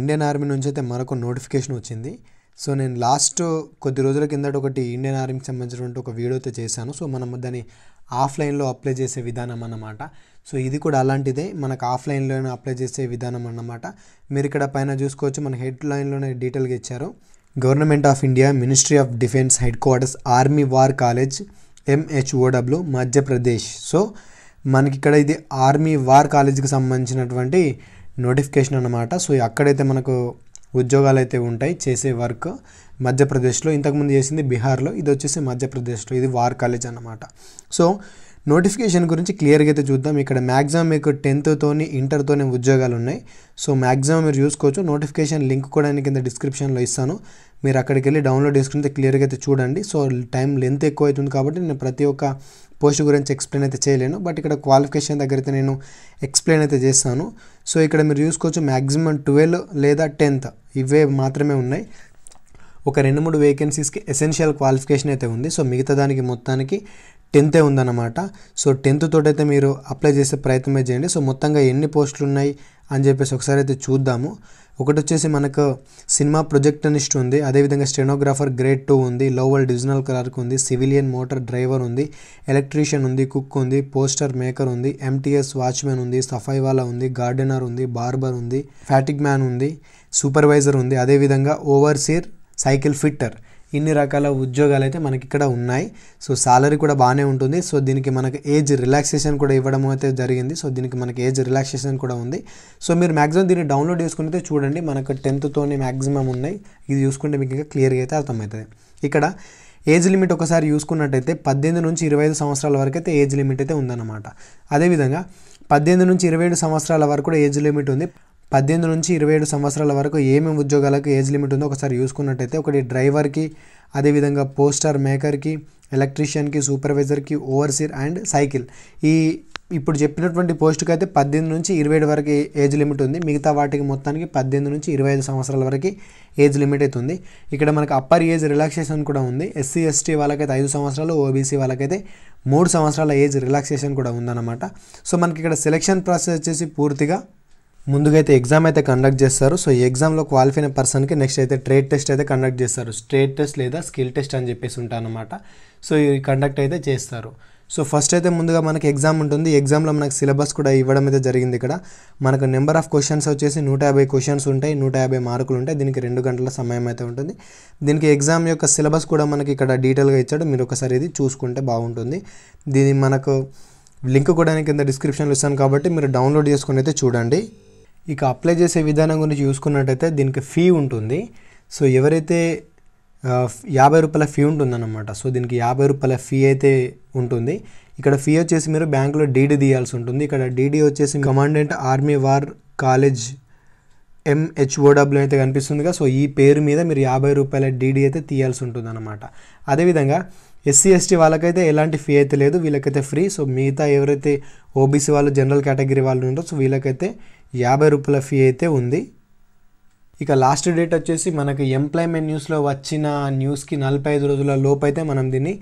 Indian army నుంచి అయితే మరొక నోటిఫికేషన్ వచ్చింది సో నేను లాస్ట్ కొద్ది రోజుల కిందట ఒకటి ఇండియన్ ఆర్మీకి సంబంధించినటువంటి ఒక వీడియో అయితే చేశాను సో మనం దాన్ని ఆఫ్లైన్లో అప్లై చేసే విధానం అన్నమాట సో ఇది కూడా అలాంటిదే మనకు ఆఫ్లైన్లోనే అప్లై చేసే విధానం అన్నమాట మీరు ఇక్కడ పైన చూసుకోవచ్చు మన హెడ్ లైన్లోనే డీటెయిల్గా ఇచ్చారు government of India ministry of defence headquarters army war college ఎంహెచ్ఓడబ్ల్యూ Madhya Pradesh so మనకి ఇక్కడ ఇది ఆర్మీ వార్ కాలేజ్కి సంబంధించినటువంటి నోటిఫికేషన్ అనమాట సో అక్కడైతే మనకు ఉద్యోగాలు అయితే ఉంటాయి చేసే వర్క్ మధ్యప్రదేశ్లో ఇంతకుముందు చేసింది బీహార్లో ఇది వచ్చేసి మధ్యప్రదేశ్లో ఇది వార్ కాలేజ్ అనమాట సో నోటిఫికేషన్ గురించి క్లియర్గా అయితే చూద్దాం ఇక్కడ మ్యాక్సిమం మీకు టెన్త్తోని ఇంటర్తోనే ఉద్యోగాలు ఉన్నాయి సో మ్యాక్సిమం మీరు చూసుకోవచ్చు నోటిఫికేషన్ లింక్ కూడా నేను కింద డిస్క్రిప్షన్లో ఇస్తాను మీరు అక్కడికి వెళ్ళి డౌన్లోడ్ చేసుకుంటే క్లియర్గా అయితే చూడండి సో టైం లెంత్ ఎక్కువ అవుతుంది కాబట్టి నేను ప్రతి ఒక్క పోస్ట్ గురించి ఎక్స్ప్లెయిన్ అయితే చేయలేను బట్ ఇక్కడ క్వాలిఫికేషన్ దగ్గర అయితే నేను ఎక్స్ప్లెయిన్ అయితే చేస్తాను సో ఇక్కడ మీరు చూసుకోవచ్చు మ్యాక్సిమం ట్వెల్వ్ లేదా టెన్త్ ఇవే మాత్రమే ఉన్నాయి ఒక రెండు మూడు వేకెన్సీస్కి ఎసెన్షియల్ క్వాలిఫికేషన్ అయితే ఉంది సో మిగతా దానికి మొత్తానికి టెన్తే ఉందన్నమాట సో టెన్త్ అయితే మీరు అప్లై చేసే ప్రయత్నమే చేయండి సో మొత్తంగా ఎన్ని పోస్టులు ఉన్నాయి అని చెప్పేసి ఒకసారి అయితే చూద్దాము ఒకటి వచ్చేసి మనకు సినిమా ప్రొజెక్టనిస్ట్ ఉంది అదేవిధంగా స్టెనోగ్రాఫర్ గ్రేడ్ టూ ఉంది లోవల్ డివిజనల్ క్లర్క్ ఉంది సివిలియన్ మోటార్ డ్రైవర్ ఉంది ఎలక్ట్రీషియన్ ఉంది కుక్ ఉంది పోస్టర్ మేకర్ ఉంది ఎంటీఎస్ వాచ్మెన్ ఉంది సఫైవాలా ఉంది గార్డెనర్ ఉంది బార్బర్ ఉంది ఫ్యాటిక్ మ్యాన్ ఉంది సూపర్వైజర్ ఉంది అదేవిధంగా ఓవర్సీర్ సైకిల్ ఫిట్టర్ ఇన్ని రకాల ఉద్యోగాలు అయితే మనకి ఇక్కడ ఉన్నాయి సో సాలరీ కూడా బాగానే ఉంటుంది సో దీనికి మనకి ఏజ్ రిలాక్సేషన్ కూడా ఇవ్వడం అయితే జరిగింది సో దీనికి మనకి ఏజ్ రిలాక్సేషన్ కూడా ఉంది సో మీరు మ్యాక్సిమం దీన్ని డౌన్లోడ్ చేసుకుని అయితే చూడండి మనకు టెన్త్తోనే మ్యాక్సిమం ఉన్నాయి ఇది చూసుకుంటే మీకు ఇంకా క్లియర్గా అయితే అర్థమవుతుంది ఇక్కడ ఏజ్ లిమిట్ ఒకసారి చూసుకున్నట్టయితే పద్దెనిమిది నుంచి ఇరవై ఐదు సంవత్సరాల వరకు అయితే ఏజ్ లిమిట్ అయితే ఉందన్నమాట అదేవిధంగా పద్దెనిమిది నుంచి ఇరవై ఏడు సంవత్సరాల వరకు కూడా ఏజ్ లిమిట్ ఉంది పద్దెనిమిది నుంచి ఇరవై ఏడు సంవత్సరాల వరకు ఏమేమి ఉద్యోగాలకు ఏజ్ లిమిట్ ఉందో ఒకసారి చూసుకున్నట్టయితే ఒకటి డ్రైవర్కి అదేవిధంగా పోస్టర్ మేకర్కి ఎలక్ట్రీషియన్కి సూపర్వైజర్కి ఓవర్సీర్ అండ్ సైకిల్ ఈ ఇప్పుడు చెప్పినటువంటి పోస్టుకి అయితే పద్దెనిమిది నుంచి ఇరవై ఏడు వరకు ఏజ్ లిమిట్ ఉంది మిగతా వాటికి మొత్తానికి పద్దెనిమిది నుంచి ఇరవై ఐదు సంవత్సరాల వరకు ఏజ్ లిమిట్ అయితే ఉంది ఇక్కడ మనకు అప్పర్ ఏజ్ రిలాక్సేషన్ కూడా ఉంది ఎస్సీ ఎస్టీ వాళ్ళకైతే ఐదు సంవత్సరాలు ఓబీసీ వాళ్ళకైతే మూడు సంవత్సరాల ఏజ్ రిలాక్సేషన్ కూడా ఉందన్నమాట సో మనకి ఇక్కడ సెలెక్షన్ ప్రాసెస్ వచ్చేసి పూర్తిగా ముందుగా అయితే ఎగ్జామ్ అయితే కండక్ట్ చేస్తారు సో ఈ ఎగ్జామ్లో క్వాలిఫైన పర్సన్కి నెక్స్ట్ అయితే ట్రేడ్ టెస్ట్ అయితే కండక్ట్ చేస్తారు స్ట్రేట్ టెస్ట్ లేదా స్కిల్ టెస్ట్ అని చెప్పేసి ఉంటానమాట సో ఈ కండక్ట్ అయితే చేస్తారు సో ఫస్ట్ అయితే ముందుగా మనకి ఎగ్జామ్ ఉంటుంది ఎగ్జామ్లో మనకు సిలబస్ కూడా ఇవ్వడం అయితే జరిగింది ఇక్కడ మనకు నెంబర్ ఆఫ్ క్వశ్చన్స్ వచ్చేసి నూట యాభై క్వశ్చన్స్ ఉంటాయి నూట యాభై మార్కులు ఉంటాయి దీనికి రెండు గంటల సమయం అయితే ఉంటుంది దీనికి ఎగ్జామ్ యొక్క సిలబస్ కూడా మనకి ఇక్కడ డీటెయిల్గా ఇచ్చాడు మీరు ఒకసారి ఇది చూసుకుంటే బాగుంటుంది దీని మనకు లింక్ కూడా నేను కింద డిస్క్రిప్షన్లో ఇస్తాను కాబట్టి మీరు డౌన్లోడ్ చేసుకుని అయితే చూడండి ఇక అప్లై చేసే విధానం గురించి చూసుకున్నట్టయితే దీనికి ఫీ ఉంటుంది సో ఎవరైతే యాభై రూపాయల ఫీ ఉంటుందన్నమాట సో దీనికి యాభై రూపాయల ఫీ అయితే ఉంటుంది ఇక్కడ ఫీ వచ్చేసి మీరు బ్యాంకులో డీడీ తీయాల్సి ఉంటుంది ఇక్కడ డీడీ వచ్చేసి commandant army war college MHOW అయితే కనిపిస్తుందిగా సో ఈ పేరు మీద మీరు యాభై రూపాయల డీడీ అయితే తీయాల్సి ఉంటుంది అనమాట అదేవిధంగా ఎస్సీ ఎస్టీ వాళ్ళకైతే ఎలాంటి ఫీ అయితే లేదు వీళ్ళకైతే ఫ్రీ సో మిగతా ఎవరైతే ఓబీసీ వాళ్ళు జనరల్ కేటగిరీ వాళ్ళు ఉంటారో సో వీళ్ళకైతే యాభై రూపాయల ఫీ అయితే ఉంది ఇక లాస్ట్ డేట్ వచ్చేసి మనకి ఎంప్లాయ్మెంట్ న్యూస్లో వచ్చిన న్యూస్కి నలభై ఐదు రోజుల లోపు అయితే మనం దీన్ని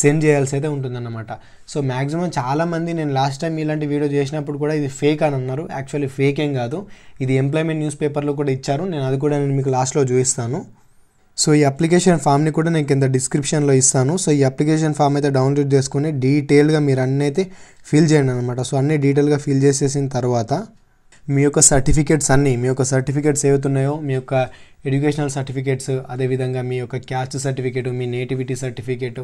సెండ్ చేయాల్సి అయితే ఉంటుందన్నమాట సో మ్యాక్సిమం చాలామంది నేను లాస్ట్ టైం ఇలాంటి వీడియో చేసినప్పుడు కూడా ఇది ఫేక్ అని అన్నారు యాక్చువల్లీ ఫేక్ ఏం కాదు ఇది ఎంప్లాయ్మెంట్ న్యూస్ పేపర్లో కూడా ఇచ్చారు నేను అది కూడా నేను మీకు లాస్ట్లో చూపిస్తాను సో ఈ అప్లికేషన్ ఫామ్ని కూడా నేను కింద డిస్క్రిప్షన్లో ఇస్తాను సో ఈ అప్లికేషన్ ఫామ్ అయితే డౌన్లోడ్ చేసుకుని డీటెయిల్గా మీరు అన్నీ అయితే ఫిల్ చేయండి అనమాట సో అన్నీ డీటెయిల్గా ఫిల్ చేసేసిన తర్వాత మీ యొక్క సర్టిఫికేట్స్ అన్నీ మీ యొక్క సర్టిఫికేట్స్ ఏవైతున్నాయో మీ యొక్క ఎడ్యుకేషనల్ సర్టిఫికేట్స్ అదేవిధంగా మీ యొక్క క్యాస్ట్ సర్టిఫికేట్ మీ నేటివిటీ సర్టిఫికేట్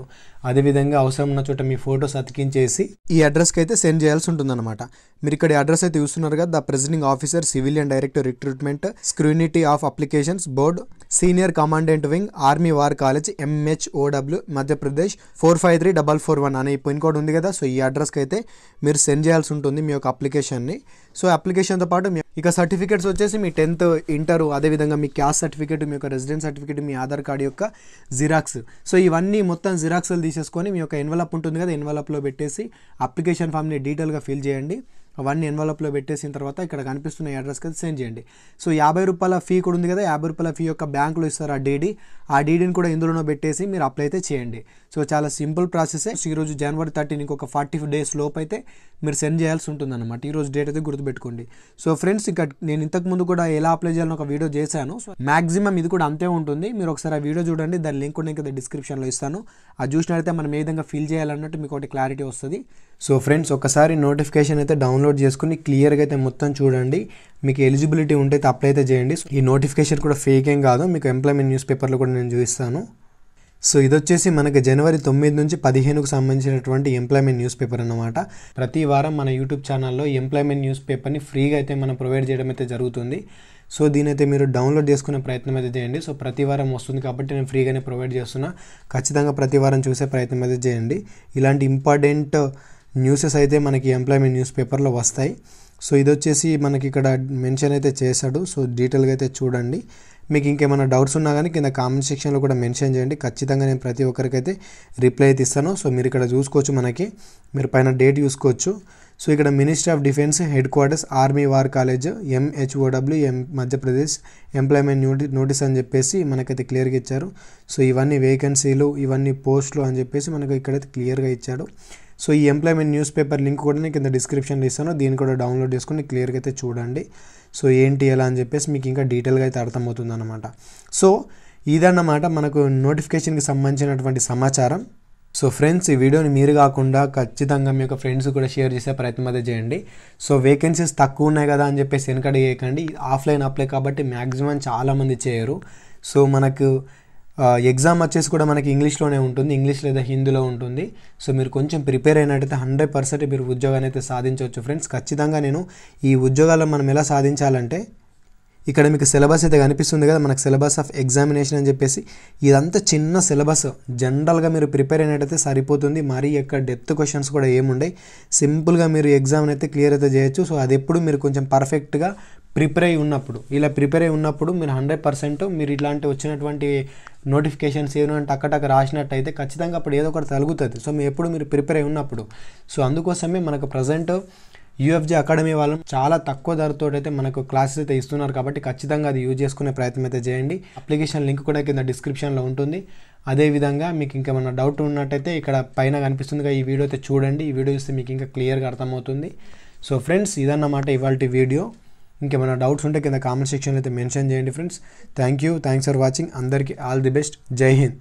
అదేవిధంగా అవసరం ఉన్న చోట మీ ఫోటోస్ అతికించేసి ఈ అడ్రస్కి అయితే సెండ్ చేయాల్సి ఉంటుందన్నమాట మీరు ఇక్కడ అడ్రస్ అయితే చూస్తున్నారు కదా the presiding officer civil and director recruitment scrutiny of applications board senior commandant wing army war college ఎంహెచ్ఓడబ్ల్యూ Madhya Pradesh four five three double four one అనే పిన్ కోడ్ ఉంది కదా సో ఈ అడ్రస్కి అయితే మీరు సెండ్ చేయాల్సి ఉంటుంది మీ యొక్క అప్లికేషన్ని సో అప్లికేషన్తో పాటు మీ ఇక సర్టిఫికేట్స్ వచ్చేసి మీ టెన్త్ ఇంటర్ అదేవిధంగా మీ క్యాస్ట్ సర్టిఫికేట్ మీ యొక్క రెసిడెన్స్ సర్టిఫికేట్ మీ ఆధార్ కార్డు యొక్క జిరాక్స్ సో ఇవన్నీ మొత్తం జిరాక్స్లు తీసేసుకొని మీ యొక్క ఎన్వలప్ ఉంటుంది కదా ఎన్వలప్లో పెట్టేసి అప్లికేషన్ ఫామ్ని డీటెయిల్గా ఫిల్ చేయండి అవన్నీ ఎన్వలప్లో పెట్టేసిన తర్వాత ఇక్కడ కనిపిస్తున్న అడ్రస్కి అది సెండ్ చేయండి సో యాభై రూపాయల ఫీ కూడా ఉంది కదా యాభై రూపాయల ఫీ యొక్క బ్యాంకులో ఇస్తారు ఆ డీడీ ఆ డీడీని కూడా ఇందులోనో పెట్టేసి మీరు అప్లై అయితే చేయండి సో చాలా సింపుల్ ప్రాసెసే ఈరోజు జనవరి థర్టీన్ ఇంకొక ఫార్టీ డేస్ లోపు అయితే మీరు సెండ్ చేయాల్సి ఉంటుంది ఈ ఈరోజు డేట్ అయితే గుర్తుపెట్టుకోండి సో ఫ్రెండ్స్ ఇక్కడ నేను ఇంతకుముందు కూడా ఎలా అప్లై చేయాలని ఒక వీడియో చేశాను సో మాక్సిమం ఇది కూడా అంతే ఉంటుంది మీరు ఒకసారి ఆ వీడియో చూడండి దాని లింక్ కూడా ఇంకా డిస్క్రిప్షన్లో ఇస్తాను అది చూసినట్లయితే మనం ఏ విధంగా ఫీల్ చేయాలన్నట్టు మీకు ఒకటి క్లారిటీ వస్తుంది సో ఫ్రెండ్స్ ఒకసారి నోటిఫికేషన్ అయితే డౌన్లోడ్ డౌన్లోడ్ చేసుకుని క్లియర్గా అయితే మొత్తం చూడండి మీకు ఎలిజిబిలిటీ ఉంటే అప్లై అయితే చేయండి ఈ నోటిఫికేషన్ కూడా ఫేక్ ఏం కాదు మీకు ఎంప్లాయ్మెంట్ న్యూస్ పేపర్లో కూడా నేను చూపిస్తాను సో ఇది వచ్చేసి మనకి జనవరి తొమ్మిది నుంచి పదిహేనుకు సంబంధించినటువంటి ఎంప్లాయ్మెంట్ న్యూస్ పేపర్ అనమాట ప్రతి వారం మన యూట్యూబ్ ఛానల్లో ఎంప్లాయ్మెంట్ న్యూస్ పేపర్ని ఫ్రీగా అయితే మనం ప్రొవైడ్ చేయడం అయితే జరుగుతుంది సో దీని అయితే మీరు డౌన్లోడ్ చేసుకునే ప్రయత్నం అయితే చేయండి సో ప్రతి వారం వస్తుంది కాబట్టి నేను ఫ్రీగానే ప్రొవైడ్ చేస్తున్నా ఖచ్చితంగా ప్రతి వారం చూసే ప్రయత్నం అయితే చేయండి ఇలాంటి ఇంపార్టెంట్ న్యూసెస్ అయితే మనకి ఎంప్లాయ్మెంట్ న్యూస్ పేపర్లో వస్తాయి సో ఇది వచ్చేసి మనకి ఇక్కడ మెన్షన్ అయితే చేశాడు సో డీటెయిల్గా అయితే చూడండి మీకు ఇంకేమైనా డౌట్స్ ఉన్నా కానీ కింద కామెంట్ సెక్షన్లో కూడా మెన్షన్ చేయండి ఖచ్చితంగా నేను ప్రతి ఒక్కరికైతే రిప్లై అయితే ఇస్తాను సో మీరు ఇక్కడ చూసుకోవచ్చు మనకి మీరు పైన డేట్ చూసుకోవచ్చు సో ఇక్కడ ministry of defence headquarters army war college M H O W M Madhya Pradesh employment నోటి నోటీస్ అని చెప్పేసి మనకైతే క్లియర్గా ఇచ్చారు సో ఇవన్నీ వేకెన్సీలు ఇవన్నీ పోస్టులు అని చెప్పేసి మనకు ఇక్కడైతే క్లియర్గా ఇచ్చాడు సో ఈ ఎంప్లాయ్మెంట్ న్యూస్ పేపర్ లింక్ కూడా నేను కింద డిస్క్రిప్షన్లో ఇస్తాను దీన్ని కూడా డౌన్లోడ్ చేసుకుని క్లియర్గా అయితే చూడండి సో ఏంటి ఎలా అని చెప్పేసి మీకు ఇంకా డీటెయిల్గా అయితే అర్థమవుతుంది అనమాట సో ఇదన్నమాట మనకు నోటిఫికేషన్కి సంబంధించినటువంటి సమాచారం సో ఫ్రెండ్స్ ఈ వీడియోని మీరు కాకుండా ఖచ్చితంగా మీ యొక్క ఫ్రెండ్స్ కూడా షేర్ చేసే ప్రయత్నం అదే చేయండి సో వేకెన్సీస్ తక్కువ ఉన్నాయి కదా అని చెప్పేసి వెనకడ చేయకండి ఆఫ్లైన్ అప్లై కాబట్టి మ్యాక్సిమం చాలామంది చేయరు సో మనకు ఎగ్జామ్ వచ్చేసి కూడా మనకి ఇంగ్లీష్లోనే ఉంటుంది ఇంగ్లీష్ లేదా హిందీలో ఉంటుంది సో మీరు కొంచెం ప్రిపేర్ అయినట్టయితే హండ్రెడ్ పర్సెంట్ మీరు ఉద్యోగాన్ని అయితే సాధించవచ్చు ఫ్రెండ్స్ ఖచ్చితంగా నేను ఈ ఉద్యోగాలను మనం ఎలా సాధించాలంటే ఇక్కడ మీకు సిలబస్ అయితే కనిపిస్తుంది కదా మనకు సిలబస్ ఆఫ్ ఎగ్జామినేషన్ అని చెప్పేసి ఇదంతా చిన్న సిలబస్ జనరల్గా మీరు ప్రిపేర్ అయినట్టయితే సరిపోతుంది మరీ ఎక్కడ డెప్త్ క్వశ్చన్స్ కూడా ఏముండయి సింపుల్గా మీరు ఎగ్జామ్ అయితే క్లియర్ అయితే చేయొచ్చు సో అది ఎప్పుడు మీరు కొంచెం పర్ఫెక్ట్గా ప్రిపేర్ అయి ఉన్నప్పుడు ఇలా ప్రిపేర్ అయి ఉన్నప్పుడు మీరు హండ్రెడ్ పర్సెంట్ మీరు ఇలాంటి వచ్చినటువంటి నోటిఫికేషన్స్ ఏమైనా టక్కటక్క రాసినట్టయితే ఖచ్చితంగా అప్పుడు ఏదో ఒకటి తగ్గుతుంది సో మీరు ఎప్పుడు మీరు ప్రిపేర్ అయి ఉన్నప్పుడు సో అందుకోసమే మనకు ప్రజెంట్ యూఎఫ్జే అకాడమీ వాళ్ళు చాలా తక్కువ ధరతో అయితే మనకు క్లాసెస్ అయితే ఇస్తున్నారు కాబట్టి ఖచ్చితంగా అది యూజ్ చేసుకునే ప్రయత్నం అయితే చేయండి అప్లికేషన్ లింక్ కూడా కింద డిస్క్రిప్షన్లో ఉంటుంది అదేవిధంగా మీకు ఇంకా డౌట్ ఉన్నట్టయితే ఇక్కడ పైన కనిపిస్తుందిగా ఈ వీడియో అయితే చూడండి ఈ వీడియో చూస్తే మీకు ఇంకా క్లియర్గా అర్థమవుతుంది సో ఫ్రెండ్స్ ఇదన్నమాట ఇవాళ వీడియో ఇంకేమైనా డౌట్స్ ఉంటే కింద కామెంట్ సెక్షన్లో అయితే మెన్షన్ చేయండి friends thank you thanks for watching అందరికీ ఆల్ ది బెస్ట్ జై హింద్